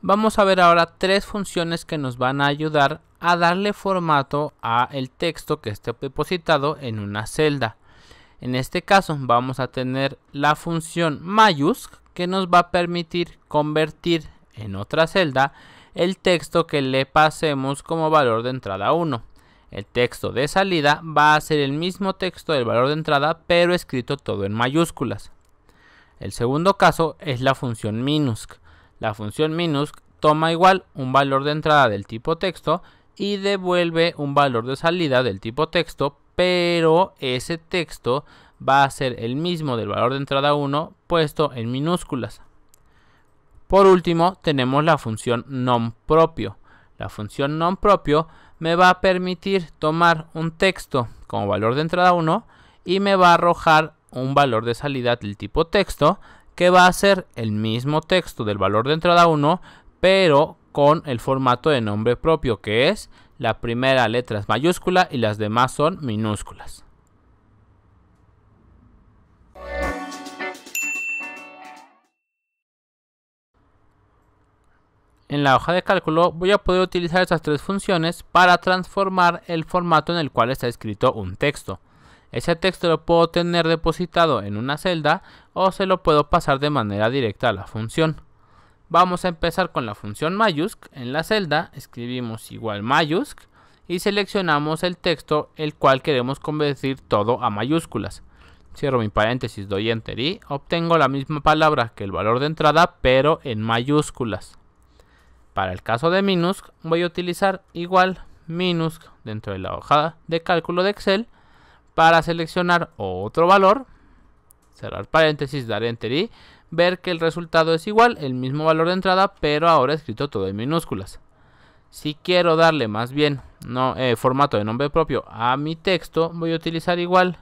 Vamos a ver ahora tres funciones que nos van a ayudar a darle formato a el texto que esté depositado en una celda. En este caso vamos a tener la función mayúscula que nos va a permitir convertir en otra celda el texto que le pasemos como valor de entrada 1. El texto de salida va a ser el mismo texto del valor de entrada pero escrito todo en mayúsculas. El segundo caso es la función minusc la función minus toma igual un valor de entrada del tipo texto y devuelve un valor de salida del tipo texto, pero ese texto va a ser el mismo del valor de entrada 1 puesto en minúsculas. Por último, tenemos la función non propio. La función non propio me va a permitir tomar un texto como valor de entrada 1 y me va a arrojar un valor de salida del tipo texto que va a ser el mismo texto del valor de entrada 1, pero con el formato de nombre propio, que es la primera letra es mayúscula y las demás son minúsculas. En la hoja de cálculo voy a poder utilizar estas tres funciones para transformar el formato en el cual está escrito un texto. Ese texto lo puedo tener depositado en una celda o se lo puedo pasar de manera directa a la función. Vamos a empezar con la función mayúscula, En la celda escribimos igual mayúscula, y seleccionamos el texto el cual queremos convertir todo a mayúsculas. Cierro mi paréntesis, doy enter y obtengo la misma palabra que el valor de entrada pero en mayúsculas. Para el caso de minusc voy a utilizar igual minusc dentro de la hoja de cálculo de Excel para seleccionar otro valor cerrar paréntesis, dar enter y ver que el resultado es igual, el mismo valor de entrada, pero ahora escrito todo en minúsculas. Si quiero darle más bien eh, formato de nombre propio a mi texto, voy a utilizar igual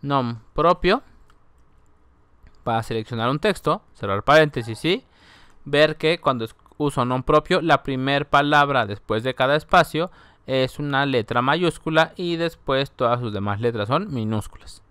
nom propio para seleccionar un texto, cerrar paréntesis y ver que cuando uso nom propio, la primera palabra después de cada espacio es una letra mayúscula y después todas sus demás letras son minúsculas.